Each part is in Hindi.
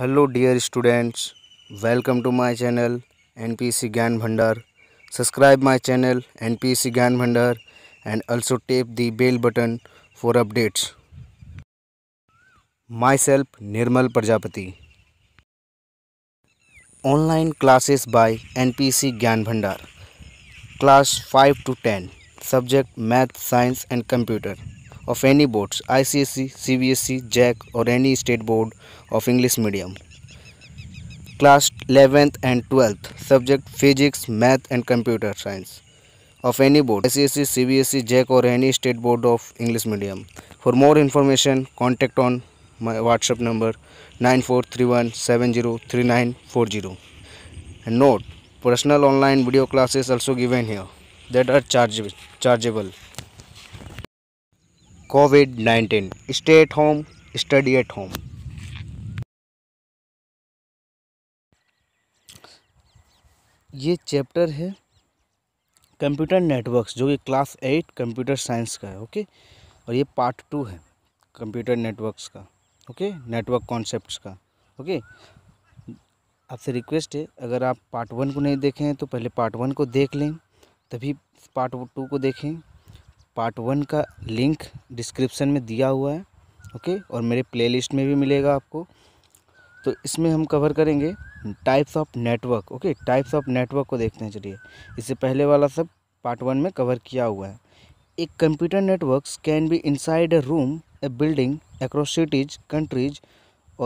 Hello dear students welcome to my channel NPC Gyan Bhandar subscribe my channel NPC Gyan Bhandar and also tap the bell button for updates myself Nirmal Prajapati online classes by NPC Gyan Bhandar class five to ten subject math science and computer of any boards ICSE, CBSE, JAC or any state board of English medium. Class 11th and 12th subject physics, math and computer science of any board ICSE, CBSE, JAC or any state board of English medium. For more information contact on my WhatsApp number 9431703940. And note, personal online video classes also given here that are chargeable. Covid nineteen stay at home study at home ये चैप्टर है कंप्यूटर नेटवर्क्स जो कि क्लास एट कंप्यूटर साइंस का है ओके और ये पार्ट टू है कंप्यूटर नेटवर्क्स का ओके नेटवर्क कॉन्सेप्ट्स का ओके आपसे रिक्वेस्ट है अगर आप पार्ट वन को नहीं देखें तो पहले पार्ट वन को देख लें तभी पार्ट टू को देखें पार्ट वन का लिंक डिस्क्रिप्शन में दिया हुआ है ओके और मेरे प्लेलिस्ट में भी मिलेगा आपको तो इसमें हम कवर करेंगे types of network okay types of network को देखते हैं चलिए इससे पहले वाला सब पार्ट वन में कवर किया हुआ है एक computer network can be inside a room a building across cities countries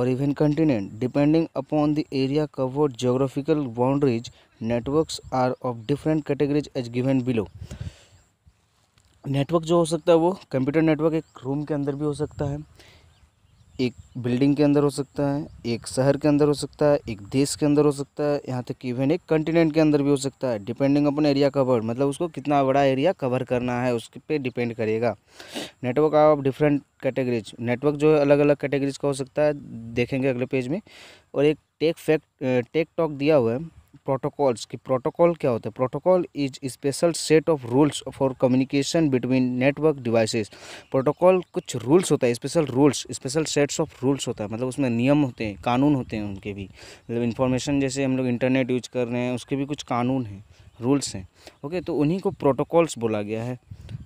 और even continent depending upon the area covered geographical boundaries networks are of different categories as given below network जो हो सकता है वो कंप्यूटर नेटवर्क एक रूम के अंदर भी हो सकता है एक बिल्डिंग के अंदर हो सकता है एक शहर के अंदर हो सकता है एक देश के अंदर हो सकता है यहाँ तक कि इवन एक कंटिनेंट के अंदर भी हो सकता है डिपेंडिंग अपन एरिया कवर मतलब उसको कितना बड़ा एरिया कवर करना है उस पर डिपेंड करेगा network of different categories network जो है अलग अलग कैटेगरीज का हो सकता है देखेंगे अगले पेज में और एक टेक फैक्ट टेक टॉक दिया हुआ है प्रोटोकॉल्स कि प्रोटोकॉल क्या होता है protocol is special set of rules for communication between network devices protocol कुछ रूल्स होता है special rules special sets of rules होता है मतलब उसमें नियम होते हैं कानून होते हैं उनके भी मतलब इन्फॉर्मेशन जैसे हम लोग इंटरनेट यूज कर रहे हैं उसके भी कुछ कानून हैं रूल्स हैं ओके तो उन्हीं को प्रोटोकॉल्स बोला गया है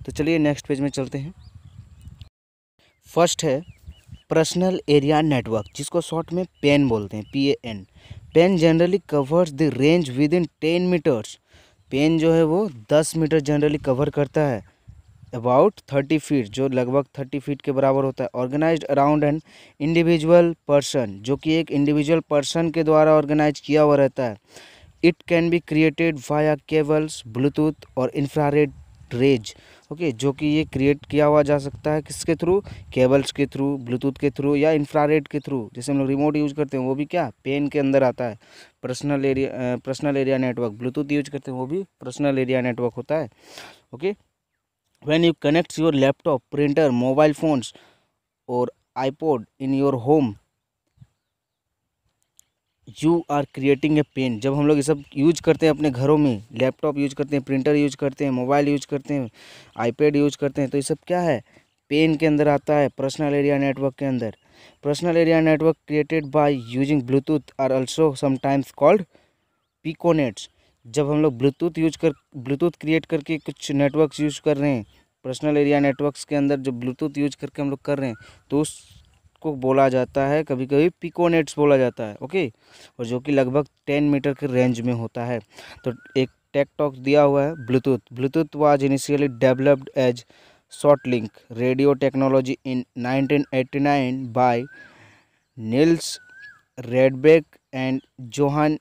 तो चलिए नेक्स्ट पेज में चलते हैं फर्स्ट है पर्सनल एरिया नेटवर्क जिसको शॉर्ट में पेन बोलते हैं P A N PAN generally covers the range within ten metres PAN जो है वो दस मीटर जनरली कवर करता है अबाउट थर्टी फीट जो लगभग थर्टी फीट के बराबर होता है organise around an individual person जो कि एक इंडिविजुअल पर्सन के द्वारा ऑर्गेनाइज किया हुआ रहता है it can be created via cables Bluetooth और इंफ्रारेड रेज ओके जो कि ये क्रिएट किया हुआ जा सकता है किसके थ्रू केबल्स के थ्रू ब्लूटूथ के थ्रू या इंफ्रारेड के थ्रू जैसे हम लोग रिमोट यूज करते हैं वो भी क्या पेन के अंदर आता है personal area personal area network Bluetooth use करते हैं वो भी पर्सनल एरिया नेटवर्क होता है okay when you connects your laptop printer mobile phones और iPod in your home you are creating a PAN जब हम लोग ये सब यूज करते हैं अपने घरों में लैपटॉप यूज करते हैं प्रिंटर यूज करते हैं मोबाइल यूज करते हैं आईपैड यूज करते हैं तो ये सब क्या है पेन के अंदर आता है पर्सनल एरिया नेटवर्क के अंदर personal area network created by using Bluetooth are also sometimes called piconets जब हम लोग ब्लूटूथ यूज कर ब्लूटूथ क्रिएट करके कुछ नेटवर्क यूज कर रहे हैं पर्सनल एरिया नेटवर्क्स के अंदर जो ब्लूटूथ यूज करके हम लोग कर रहे हैं तो उस को बोला जाता है कभी कभी पिकोनेट्स बोला जाता है ओके और जो कि लगभग टेन मीटर के रेंज में होता है तो एक टेकटॉक दिया हुआ है Bluetooth Bluetooth was initially developed as short link radio technology in nineteen by Nils Rydbeck and Johan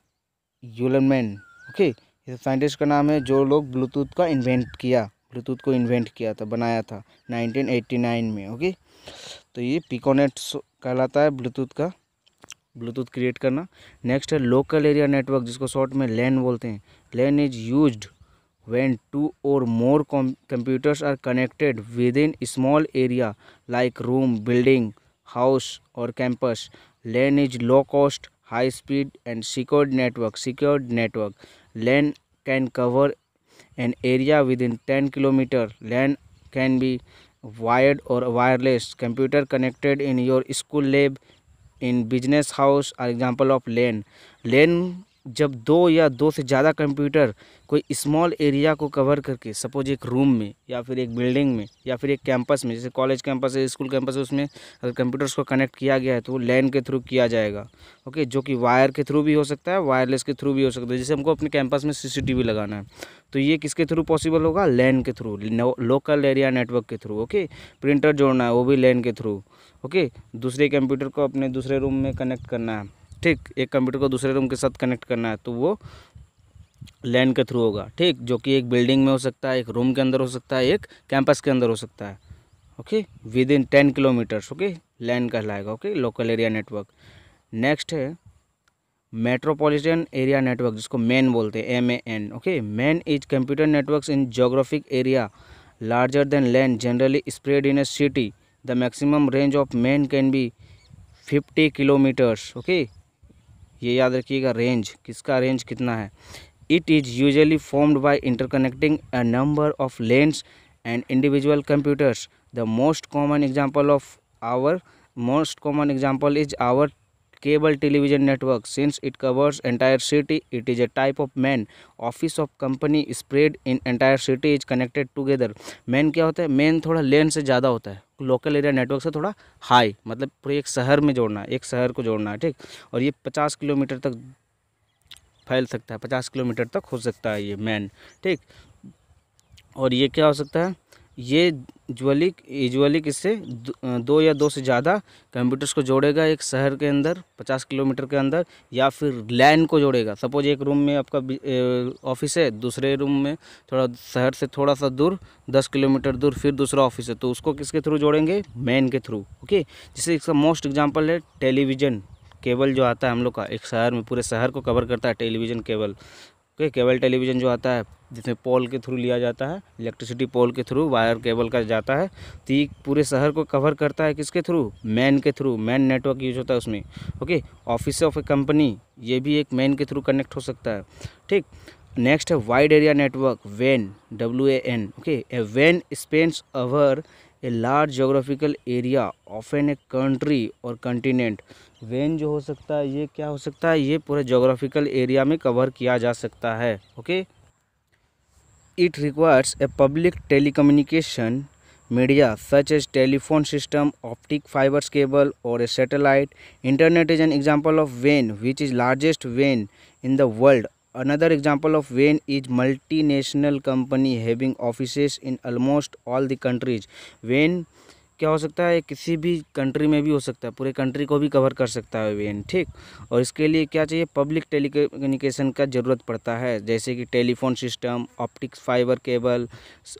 Ullman okay इस साइंटिस्ट का नाम है जो लोग ब्लूटूथ का इन्वेंट किया ब्लूटूथ को इन्वेंट किया था बनाया था 1989 में ओके तो ये पिकोनेट कहलाता है ब्लूटूथ का ब्लूटूथ क्रिएट करना नेक्स्ट है लोकल एरिया नेटवर्क जिसको शॉर्ट में लैन बोलते हैं LAN is used when two or more computers are connected within small area like room building house or campus LAN is low cost high speed and secured network secured network LAN can cover an area within ten kilometre LAN can be wired or wireless computer connected in your school lab in business house are example of LAN LAN जब दो या दो से ज़्यादा कंप्यूटर कोई स्मॉल एरिया को कवर करके सपोज एक रूम में या फिर एक बिल्डिंग में या फिर एक कैंपस में जैसे कॉलेज कैंपस है स्कूल कैंपस है उसमें अगर कंप्यूटर्स को कनेक्ट किया गया है तो वो लैन के थ्रू किया जाएगा ओके जो कि वायर के थ्रू भी हो सकता है वायरलेस के थ्रू भी हो सकता है जैसे हमको अपने कैंपस में सी लगाना है तो ये किसके थ्रू पॉसिबल होगा लैन के थ्रू लोकल एरिया नेटवर्क के थ्रू ओके प्रिंटर जोड़ना है वो भी लैन के थ्रू ओके दूसरे कंप्यूटर को अपने दूसरे रूम में कनेक्ट करना है ठीक एक कंप्यूटर को दूसरे रूम के साथ कनेक्ट करना है तो वो लैंड के थ्रू होगा ठीक जो कि एक बिल्डिंग में हो सकता है एक रूम के अंदर हो सकता है एक कैंपस के अंदर हो सकता है okay within ten kilometres okay LAN कहलाएगा okay local area network next है मेट्रोपॉलिटन एरिया नेटवर्क जिसको मैन बोलते हैं M A N okay MAN is computer networks in geographic area larger than LAN generally spread in a city the maximum range of MAN can be fifty kilometres okay ये याद रखिएगा रेंज किसका रेंज कितना है it is usually formed by interconnecting a number of LANs and individual computers the most common example of our most common example is our cable television network since it covers entire city it is a type of MAN office of company spread in entire city is connected together MAN क्या होता है मेन थोड़ा लेन से ज़्यादा होता है लोकल एरिया नेटवर्क से थोड़ा हाई मतलब पूरे एक शहर में जोड़ना है एक शहर को जोड़ना है ठीक और ये पचास किलोमीटर तक फैल सकता है पचास किलोमीटर तक हो सकता है ये मैन ठीक और ये क्या हो सकता है ये ज्वलिक इज्वलिक इससे दो या दो से ज़्यादा कंप्यूटर्स को जोड़ेगा एक शहर के अंदर पचास किलोमीटर के अंदर या फिर लैन को जोड़ेगा सपोज एक रूम में आपका ऑफिस है दूसरे रूम में थोड़ा शहर से थोड़ा सा दूर दस किलोमीटर दूर फिर दूसरा ऑफिस है तो उसको किसके थ्रू जोड़ेंगे मैन के थ्रू ओके जिससे इसका मोस्ट एग्जाम्पल है टेलीविज़न केबल जो आता है हम लोग का एक शहर में पूरे शहर को कवर करता है television cable okay cable television जो आता है जिसमें पोल के थ्रू लिया जाता है इलेक्ट्रिसिटी पोल के थ्रू वायर केबल का जाता है तो ये पूरे शहर को कवर करता है किसके थ्रू मैन के थ्रू मैन नेटवर्क यूज होता है उसमें okay office of a company ये भी एक मैन के थ्रू कनेक्ट हो सकता है ठीक नेक्स्ट है wide area network van W A N okay a van Spence our a large geographical area of N a country और कंटिनेंट वैन जो हो सकता है ये क्या हो सकता है ये पूरे जोग्राफिकल एरिया में कवर किया जा सकता है okay okay? it requires a public telecommunication media such as telephone system, optic fibers cable or a satellite. Internet is an example of WAN which is largest WAN in the world. Another example of WAN is multinational company having offices in almost all the countries. WAN क्या हो सकता है किसी भी कंट्री में भी हो सकता है पूरे कंट्री को भी कवर कर सकता है वी ठीक और इसके लिए क्या चाहिए पब्लिक टेलीकम्युनिकेशन का ज़रूरत पड़ता है जैसे कि telephone system optics fibre cable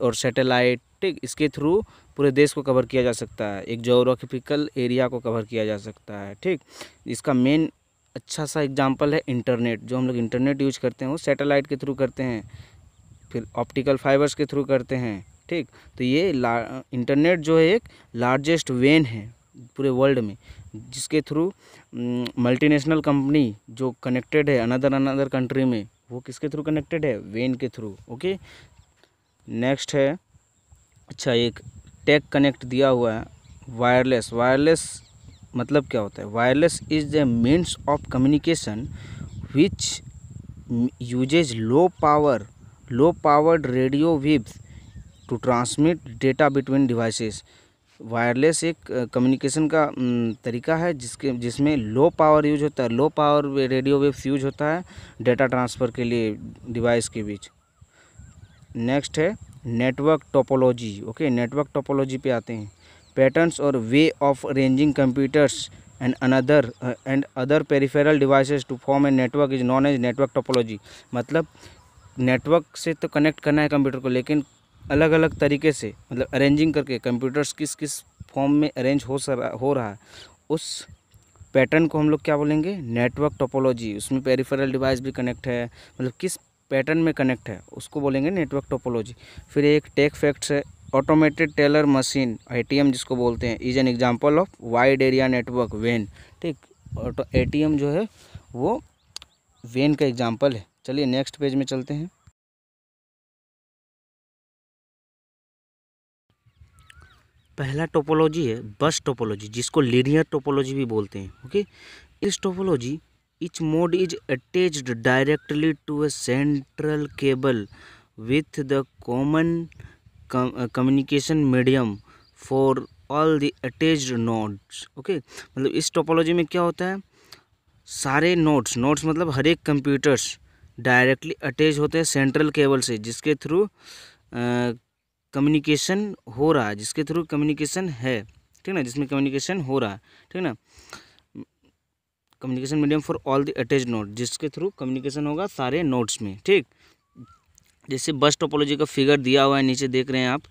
और सैटेलाइट ठीक इसके थ्रू पूरे देश को कवर किया जा सकता है एक जोग्राफिकल एरिया को कवर किया जा सकता है ठीक इसका मेन अच्छा सा एग्जाम्पल है इंटरनेट जो हम लोग इंटरनेट यूज करते हैं वो सैटेलाइट के थ्रू करते हैं फिर ऑप्टिकल फाइबर्स के थ्रू करते हैं ठीक तो ये इंटरनेट जो है एक लार्जेस्ट वेन है पूरे वर्ल्ड में जिसके थ्रू मल्टीनेशनल कंपनी जो कनेक्टेड है अनदर अनदर कंट्री में वो किसके थ्रू कनेक्टेड है वेन के थ्रू ओके नेक्स्ट है अच्छा एक टेक कनेक्ट दिया हुआ है वायरलेस वायरलेस मतलब क्या होता है wireless is the means of communication which uses low power low powered radio waves to transmit data between devices wireless एक कम्युनिकेशन का तरीका है जिसके जिसमें लो पावर यूज होता है low power radio waves use होता है डेटा ट्रांसफ़र के लिए डिवाइस के बीच नेक्स्ट है network topology okay network topology पे आते हैं patterns or way of ranging computers and another and other peripheral devices to form a network is known as network topology मतलब नेटवर्क से तो कनेक्ट करना है कंप्यूटर को लेकिन अलग अलग तरीके से मतलब अरेंजिंग करके कंप्यूटर्स किस किस फॉर्म में अरेंज हो सर हो रहा है उस पैटर्न को हम लोग क्या बोलेंगे नेटवर्क टोपोलॉजी उसमें पेरिफेरल डिवाइस भी कनेक्ट है मतलब किस पैटर्न में कनेक्ट है उसको बोलेंगे नेटवर्क टोपोलॉजी फिर एक टेक फैक्ट्स है ऑटोमेटेड टेलर मशीन आई जिसको बोलते हैं is an example of wide area network वेन ठीक ऑटो ए जो है वो वेन का एग्जाम्पल है चलिए नेक्स्ट पेज में चलते हैं पहला टोपोलॉजी है बस टोपोलॉजी जिसको लीनियर टोपोलॉजी भी बोलते हैं ओके इस topology each node is attached directly to a central cable with the common communication medium for all the attached nodes okay मतलब इस टोपोलॉजी में क्या होता है सारे नोड्स नोड्स मतलब हर एक कंप्यूटर्स डायरेक्टली अटैच होते हैं सेंट्रल केबल से जिसके थ्रू कम्युनिकेशन हो रहा है जिसके थ्रू कम्युनिकेशन है ठीक ना जिसमें कम्युनिकेशन हो रहा है ठीक ना communication medium for all the attach node जिसके थ्रू कम्युनिकेशन होगा सारे नोट्स में ठीक जैसे बस टोपोलॉजी का फिगर दिया हुआ है नीचे देख रहे हैं आप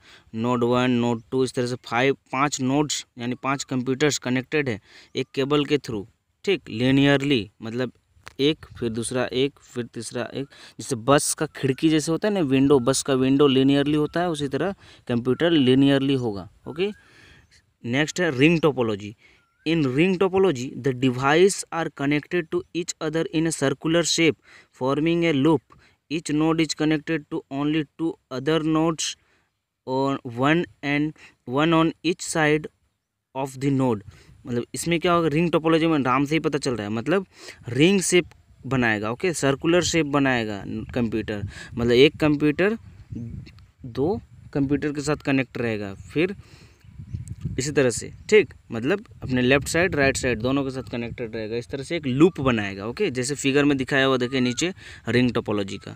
नोड वन नोड टू इस तरह से फाइव पांच नोड्स यानी पांच कंप्यूटर्स कनेक्टेड है एक केबल के थ्रू ठीक लेनियरली मतलब एक फिर दूसरा एक फिर तीसरा एक जैसे बस का खिड़की जैसे होता है ना विंडो बस का विंडो लीनियरली होता है उसी तरह कंप्यूटर लीनियरली होगा ओके नेक्स्ट है ring topology in ring topology the device are connected to each other in a circular shape forming a loop each node is connected to only two other nodes और one and one on each side of the node मतलब इसमें क्या होगा रिंग टोपोलॉजी में राम से ही पता चल रहा है मतलब रिंग शेप बनाएगा ओके सर्कुलर शेप बनाएगा कंप्यूटर मतलब एक कंप्यूटर दो कंप्यूटर के साथ कनेक्ट रहेगा फिर इसी तरह से ठीक मतलब अपने लेफ्ट साइड राइट साइड दोनों के साथ कनेक्टेड रहेगा इस तरह से एक लूप बनाएगा ओके जैसे फिगर में दिखाया हुआ देखिए नीचे रिंग टोपोलॉजी का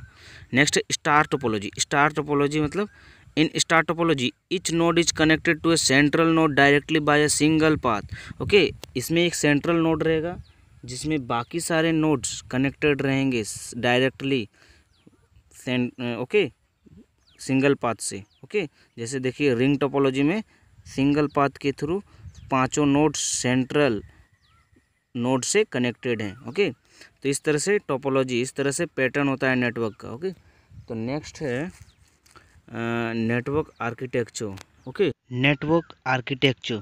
next star topology star topology मतलब in star topology each node is connected to a central node directly by a single path okay इसमें एक सेंट्रल नोड रहेगा जिसमें बाकी सारे नोड्स कनेक्टेड रहेंगे डायरेक्टली ओके सिंगल पाथ से ओके जैसे देखिए रिंग टोपोलॉजी में सिंगल पाथ के थ्रू पांचों नोड सेंट्रल नोड से कनेक्टेड हैं ओके तो इस तरह से टोपोलॉजी इस तरह से पैटर्न होता है नेटवर्क का ओके तो नेक्स्ट है network architecture okay network architecture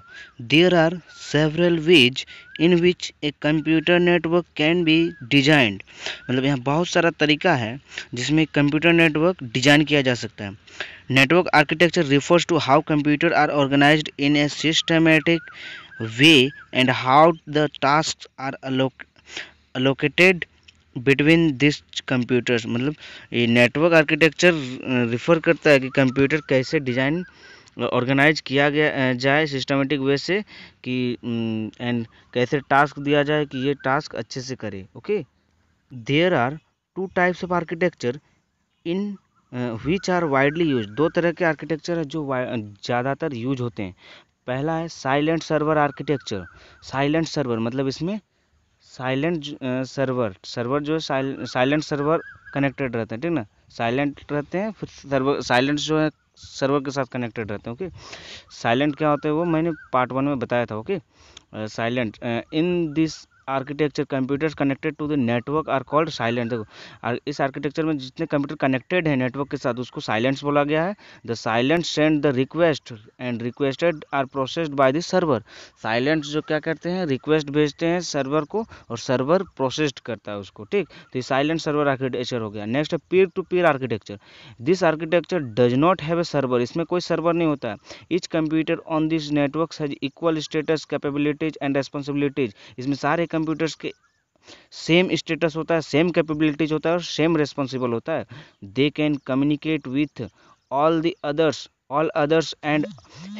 there are several ways in which a computer network can be designed मतलब यहाँ बहुत सारा तरीका है जिसमें कंप्यूटर नेटवर्क डिजाइन किया जा सकता है network architecture refers to how computer are organise in a systematic way and how the task are allocated between this computers मतलब ये नेटवर्क आर्किटेक्चर रिफ़र करता है कि कंप्यूटर कैसे डिज़ाइन ऑर्गेनाइज किया गया जाए सिस्टमेटिक वे से कि एंड कैसे टास्क दिया जाए कि ये टास्क अच्छे से करे okay there are two types of architecture in which are widely used दो तरह के आर्किटेक्चर है जो ज़्यादातर यूज होते हैं पहला है client server architecture client server मतलब इसमें साइलेंट सर्वर सर्वर जो है साइलेंट सर्वर कनेक्टेड रहते हैं ठीक ना साइलेंट रहते हैं फिर सर्वर साइलेंट जो है सर्वर के साथ कनेक्टेड रहते हैं ओके साइलेंट क्या होता है वो मैंने पार्ट वन में बताया था okay client in this architecture computers connected to the network are called client देखो इस आर्किटेक्चर में जितने कंप्यूटर कनेक्टेड हैं नेटवर्क के साथ उसको साइलेंट्स बोला गया है the client send the request and requested are processed by the server clients जो क्या करते हैं रिक्वेस्ट भेजते हैं सर्वर को और सर्वर प्रोसेस्ड करता है उसको ठीक तो ये साइलेंट सर्वर आर्किटेक्चर हो गया नेक्स्ट है peer to peer architecture this architecture does not have a server इसमें कोई सर्वर नहीं होता है each computer on this network has equal status capabilities and responsibilities इसमें सारे कंप्यूटर्स के सेम स्टेटस होता है सेम कैपेबिलिटीज होता है और सेम रेस्पॉन्सिबल होता है they can communicate with all the others all others and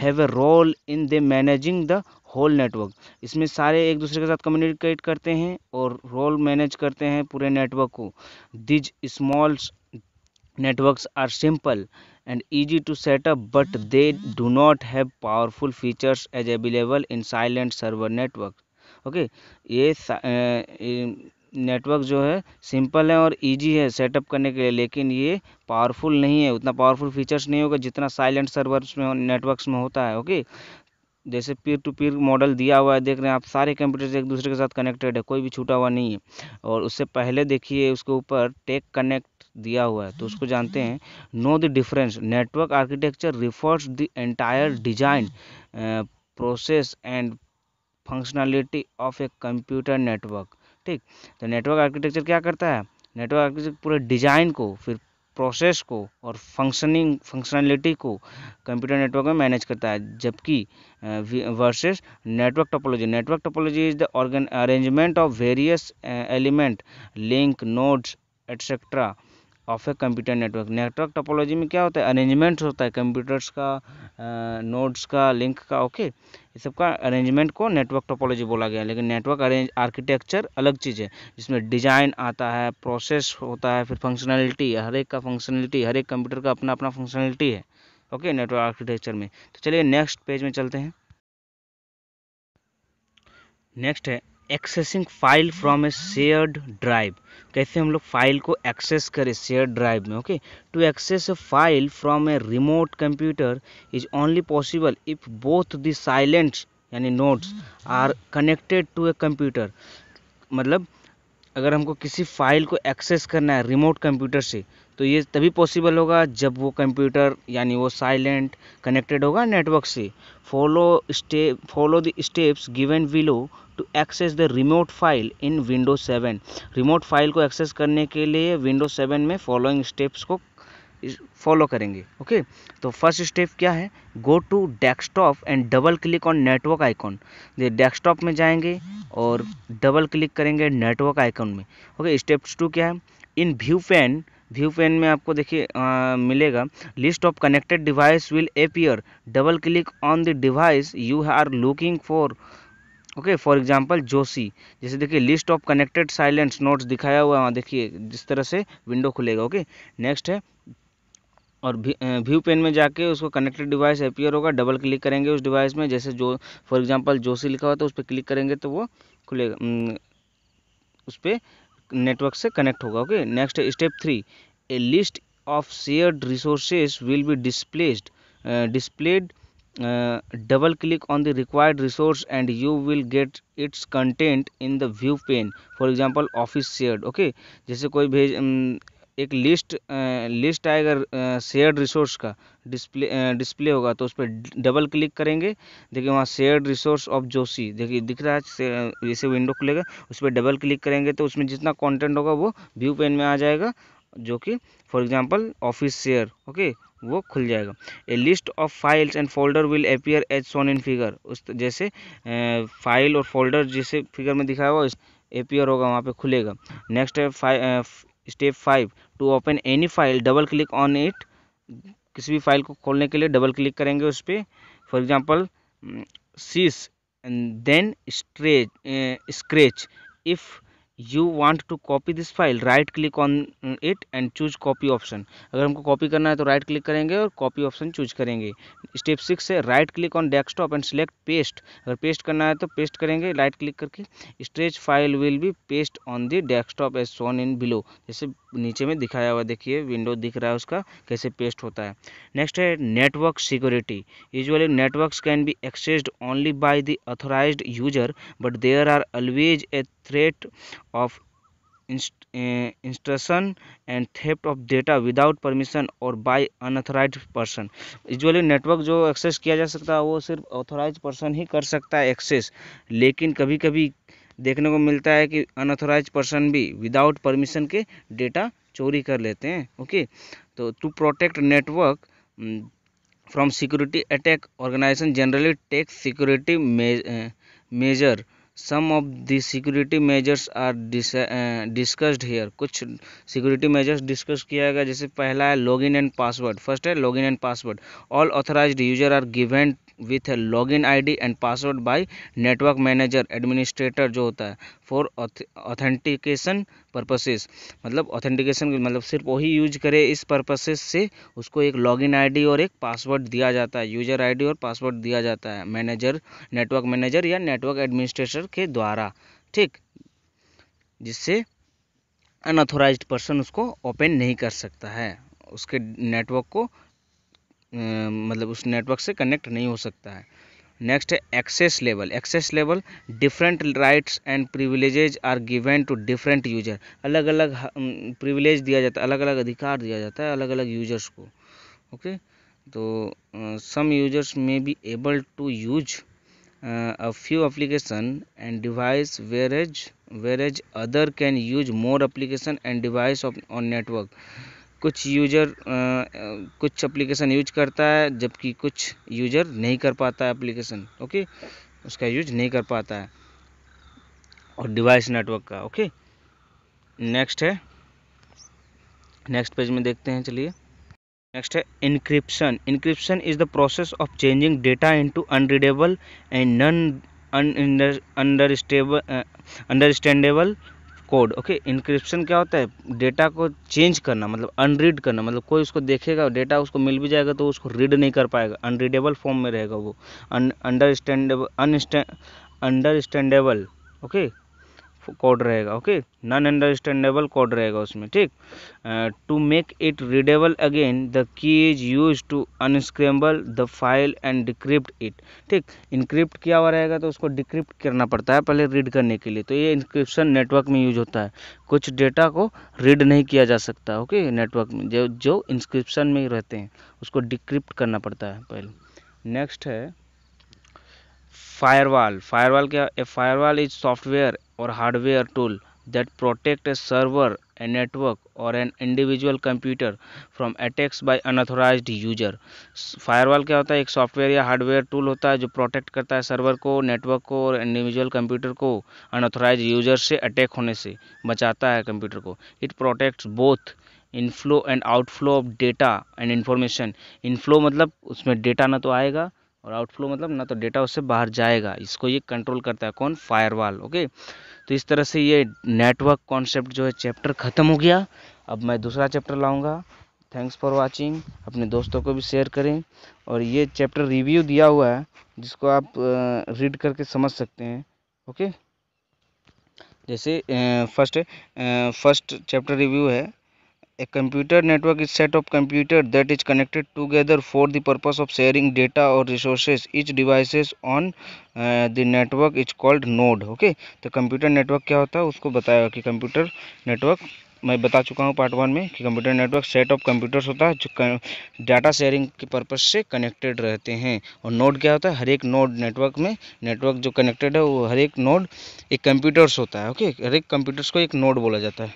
have a role in they managing the whole network इसमें सारे एक दूसरे के साथ कम्युनिकेट करते हैं और रोल मैनेज करते हैं पूरे नेटवर्क को these small networks are simple and easy to set up but they do not have powerful features as available in client server server okay ये नेटवर्क जो है सिंपल है और इजी है सेटअप करने के लिए लेकिन ये पावरफुल नहीं है उतना पावरफुल फीचर्स नहीं होगा जितना साइलेंट सर्वर्स में नेटवर्क्स में होता है ओके जैसे पीर टू पीर मॉडल दिया हुआ है देख रहे हैं आप सारे कंप्यूटर्स एक दूसरे के साथ कनेक्टेड है कोई भी छूटा हुआ नहीं है और उससे पहले देखिए उसके ऊपर टेक कनेक्ट दिया हुआ है तो उसको जानते हैं know the difference network architecture refers the entire design process and functionality of a computer network ठीक तो नेटवर्क आर्किटेक्चर क्या करता है नेटवर्क आर्किटेक्चर पूरे डिजाइन को फिर प्रोसेस को और फंक्शनिंग फंक्शनलिटी को कंप्यूटर नेटवर्क में मैनेज करता है जबकि versus network topology network topology is the organ arrangement of various element link nodes etcetera of a computer network network topology में क्या होता है अरेंजमेंट्स होता है कंप्यूटर्स का नोड्स का लिंक का ओके ये सब का अरेंजमेंट को नेटवर्क टोपोलॉजी बोला गया लेकिन नेटवर्क अरेंज आर्किटेक्चर अलग चीज़ है जिसमें डिजाइन आता है प्रोसेस होता है फिर फंक्शनलिटी हर एक का फंक्शनलिटी हर एक कंप्यूटर का अपना अपना फंक्शनलिटी है ओके नेटवर्क आर्किटेक्चर में तो चलिए नेक्स्ट पेज में चलते हैं नेक्स्ट है accessing file from a shared drive कैसे हम लोग फाइल को एक्सेस करें शेयर्ड ड्राइव में okay to access a file from a remote computer is only possible if both the client यानी nodes are connected to a computer मतलब अगर हमको किसी फाइल को एक्सेस करना है रिमोट कंप्यूटर से तो ये तभी पॉसिबल होगा जब वो कंप्यूटर यानी वो साइलेंट कनेक्टेड होगा नेटवर्क से follow step follow the steps given below to access the remote file in Windows 7 remote file को एक्सेस करने के लिए विंडो 7 में फॉलोइंग स्टेप्स को फॉलो करेंगे ओके तो फर्स्ट स्टेप क्या है go to desktop and double click on network icon ये डेस्कटॉप में जाएंगे और डबल क्लिक करेंगे नेटवर्क आइकॉन में ओके स्टेप्स टू क्या है इन व्यू पेन व्यू पेन में आपको देखिए मिलेगा list of connected device will appear double click on the device you are looking for okay for example Joshi जैसे देखिए list of connected client nodes दिखाया हुआ है वहाँ देखिए जिस तरह से विंडो खुलेगा ओके नेक्स्ट है और व्यू पेन में जाके उसको कनेक्टेड डिवाइस अपियर होगा डबल क्लिक करेंगे उस डिवाइस में जैसे जो फॉर एग्जाम्पल जोशी लिखा हुआ था उस पर क्लिक करेंगे तो वो खुलेगा उस पर नेटवर्क से कनेक्ट होगा okay next step three a list of shared resources will be displaced displayed double uh, double click on the required resource and you will get its content in the view pane for example office shared okay जैसे कोई भेज um, एक लिस्ट लिस्ट आएगा शेयर्ड रिसोर्स का डिस्प्ले डिस्प्ले uh, होगा तो उस पर डबल क्लिक करेंगे देखिए वहाँ शेयर्ड रिसोर्स ऑफ जोशी देखिए दिख रहा है जैसे विंडो खुलेगा उस पर डबल क्लिक करेंगे तो उसमें जितना कंटेंट होगा वो व्यू पेन में आ जाएगा जो कि for example office share okay वो खुल जाएगा a list of files and folder will appear as shown in figure उस जैसे फाइल और फोल्डर जैसे फिगर में दिखाया हुआ अपियर होगा वहाँ पे खुलेगा नेक्स्ट है step five to open any file double click on it किसी भी फाइल को खोलने के लिए डबल क्लिक करेंगे उस पर फॉर एग्जाम्पल सीस and then stretch scratch if you want to copy this file right click on it and choose copy option अगर हमको कॉपी करना है तो राइट क्लिक करेंगे और कॉपी ऑप्शन चूज करेंगे स्टेप सिक्स है right click on desktop and select paste अगर पेस्ट करना है तो पेस्ट करेंगे राइट क्लिक करके stretch file will be paste on the desktop as shown in below जैसे नीचे में दिखाया हुआ देखिए विंडो दिख रहा है उसका कैसे पेस्ट होता है नेक्स्ट है network security usually network can be accessed only by the authorize user but there are always a threat of instruction and theft of data without permission और by unauthorize person usually network जो एक्सेस किया जा सकता है वो सिर्फ ऑथोराइज पर्सन ही कर सकता है एक्सेस लेकिन कभी कभी देखने को मिलता है कि अनऑथोराइज पर्सन भी विदाउट परमिशन के डेटा चोरी कर लेते हैं ओके तो to protect network from security attack organization generally take security measure some of the security measures are dis, uh, discussed here कुछ security measures discuss किया गया जैसे पहला है login and password first है login and password all authorized user are given with log I D and password by network manager administrator जो होता है फॉर ऑथेंटिकेशन पर्पसेस मतलब ऑथेंटिकेशन मतलब सिर्फ वही यूज करे इस पर्पसेस से उसको एक लॉग आई डी और एक पासवर्ड दिया जाता है यूजर डी और पासवर्ड दिया जाता है मैनेजर नेटवर्क मैनेजर या नेटवर्क एडमिनिस्ट्रेटर के द्वारा ठीक जिससे अनऑथोराइज पर्सन उसको ओपन नहीं कर सकता है उसके नेटवर्क को मतलब उस नेटवर्क से कनेक्ट नहीं हो सकता है नेक्स्ट है access level access level different rights and privileges are given to different user अलग अलग प्रिविलेज दिया जाता है अलग अलग अधिकार दिया जाता है अलग अलग यूजर्स को ओके तो some users may be able to use a few application and device whereas whereas other can use more application and device of on network कुछ यूजर कुछ एप्लीकेशन यूज करता है जबकि कुछ यूजर नहीं कर पाता है एप्लीकेशन ओके उसका यूज नहीं कर पाता है और डिवाइस नेटवर्क का ओके नेक्स्ट है नेक्स्ट पेज में देखते हैं चलिए नेक्स्ट है encryption encryption is the process of changing data into unreadable and non understable understandable code okay encryption क्या होता है डेटा को चेंज करना मतलब अनरीड करना मतलब कोई उसको देखेगा डेटा उसको मिल भी जाएगा तो उसको रीड नहीं कर पाएगा अनरीडेबल फॉर्म में रहेगा वो understandable understand understandable okay code रहेगा ओके नॉन अंडरस्टैंडेबल कोड रहेगा उसमें ठीक to make it readable again the key is use to unscramble the file and decrypt it ठीक इनक्रिप्ट किया हुआ रहेगा तो उसको डिक्रिप्ट करना पड़ता है पहले रीड करने के लिए तो ये इंक्रिप्शन नेटवर्क में यूज होता है कुछ डेटा को रीड नहीं किया जा सकता ओके नेटवर्क में जो जो इंस्क्रिप्शन में रहते हैं उसको डिक्रिप्ट करना पड़ता है पहले नेक्स्ट है फायरवाल फायरवाल क्या a firewall is software or hardware tool that protect a server a network or an individual computer from attacks by unauthorized user firewall क्या होता है एक सॉफ्टवेयर या हार्डवेयर टूल होता है जो प्रोटेक्ट करता है सर्वर को नेटवर्क को और इंडिविजुअल कंप्यूटर को अनऑथोराइज यूजर से अटैक होने से बचाता है कंप्यूटर को it protects both inflow and outflow of data and information inflow मतलब उसमें डेटा ना तो आएगा और आउटफ्लो मतलब ना तो डेटा उससे बाहर जाएगा इसको ये कंट्रोल करता है कौन फायरवाल ओके तो इस तरह से ये नेटवर्क कॉन्सेप्ट जो है चैप्टर ख़त्म हो गया अब मैं दूसरा चैप्टर लाऊंगा थैंक्स फॉर वाचिंग अपने दोस्तों को भी शेयर करें और ये चैप्टर रिव्यू दिया हुआ है जिसको आप रीड करके समझ सकते हैं ओके जैसे फर्स्ट फर्स्ट चैप्टर रिव्यू है A computer network is set of computers that is connected together for the purpose of sharing data or resources. Each devices on uh, the network is called node. Okay, तो computer network क्या होता है उसको बताया कि computer network मैं बता चुका हूँ पार्ट वन में कि computer network set of computers होता है जो डाटा शेयरिंग के पर्पज़ से कनेक्टेड रहते हैं और नोड क्या होता है हर एक नोड नेटवर्क में नेटवर्क जो कनेक्टेड है वो हर एक नोड एक कंप्यूटर्स होता है ओके हर एक कंप्यूटर्स को एक नोड बोला जाता है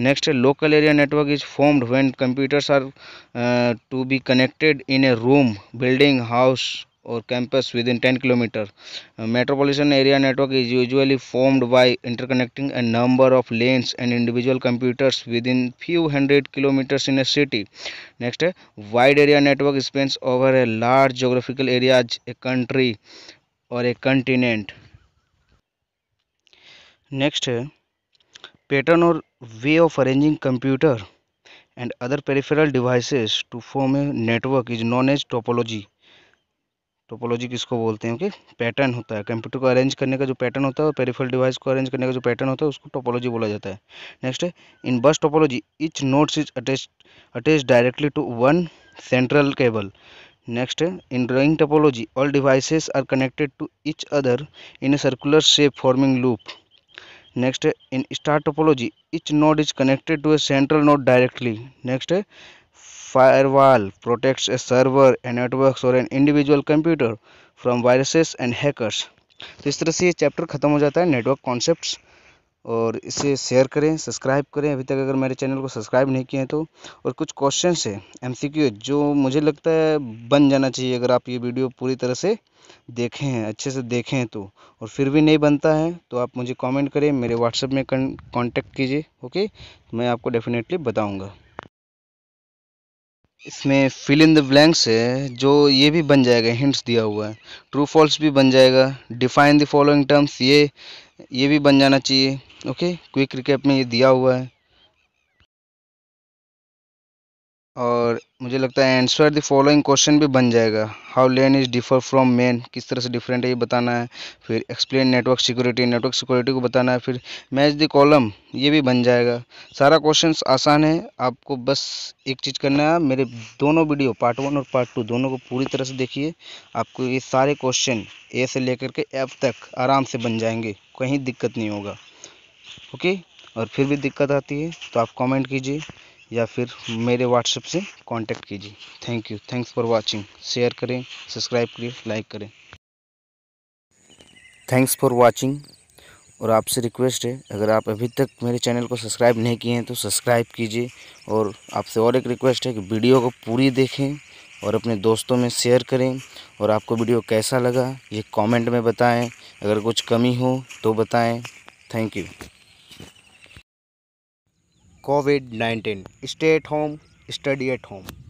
next local area network is formed when computers are to be connected in a room building house or campus within 10 km. Uh, metropolitan area network is usually formed by interconnecting a number of lanes and individual computers within few hundred kilometers in a city. Next, a uh, wide area network spans over a large geographical area, a country or a continent. Next, uh, pattern or way of arranging computer and other peripheral devices to form a network is known as topology. Topology किसको बोलते हैं कि पैटर्न होता है कंप्यूटर को अरेंज करने का जो पैटर्न होता है और पेरिफेरल डिवाइस को अरेंज करने का जो पैटर्न होता है उसको टोपोलॉजी बोला जाता है नेक्स्ट है in bus topology each notes is attach attach directly to one central cable next है in drawing topology all devices are connected to each other in a circular shape forming loop next है in star topology each note is connected to a central note directly next है firewall protects a server, a network or an individual computer from viruses and hackers. तो इस तरह से ये चैप्टर ख़त्म हो जाता है नेटवर्क कॉन्सेप्ट्स और इसे शेयर करें सब्सक्राइब करें अभी तक अगर मेरे चैनल को सब्सक्राइब नहीं किए हैं तो और कुछ क्वेश्चन है एम जो मुझे लगता है बन जाना चाहिए अगर आप ये वीडियो पूरी तरह से देखें हैं अच्छे से देखें हैं तो और फिर भी नहीं बनता है तो आप मुझे कॉमेंट करें मेरे व्हाट्सएप में कॉन्टेक्ट कीजिए ओके तो मैं आपको डेफिनेटली बताऊँगा इसमें फिल इन द ब्लैंक्स है जो ये भी बन जाएगा हिंट्स दिया हुआ है ट्रू फॉल्स भी बन जाएगा डिफाइन द फॉलोइंग टर्म्स ये ये भी बन जाना चाहिए ओके क्विक रिकैप में ये दिया हुआ है और मुझे लगता है आंसर द फॉलोइंग क्वेश्चन भी बन जाएगा how LAN is differ from MAN किस तरह से डिफरेंट है ये बताना है फिर explain network security network security को बताना है फिर मैच द कॉलम ये भी बन जाएगा सारा क्वेश्चन आसान है आपको बस एक चीज़ करना है मेरे दोनों वीडियो पार्ट वन और पार्ट टू दोनों को पूरी तरह से देखिए आपको ये सारे क्वेश्चन ए से लेकर के एफ तक आराम से बन जाएंगे कहीं दिक्कत नहीं होगा ओके और फिर भी दिक्कत आती है तो आप कॉमेंट कीजिए या फिर मेरे व्हाट्सएप से कांटेक्ट कीजिए thank you thanks for watching share करें सब्सक्राइब करें लाइक करें थैंक्स फॉर वाचिंग और आपसे रिक्वेस्ट है अगर आप अभी तक मेरे चैनल को सब्सक्राइब नहीं किए हैं तो सब्सक्राइब कीजिए और आपसे और एक रिक्वेस्ट है कि वीडियो को पूरी देखें और अपने दोस्तों में शेयर करें और आपको वीडियो कैसा लगा ये कमेंट में बताएं अगर कुछ कमी हो तो बताएं thank you COVID nineteen stay at home study at home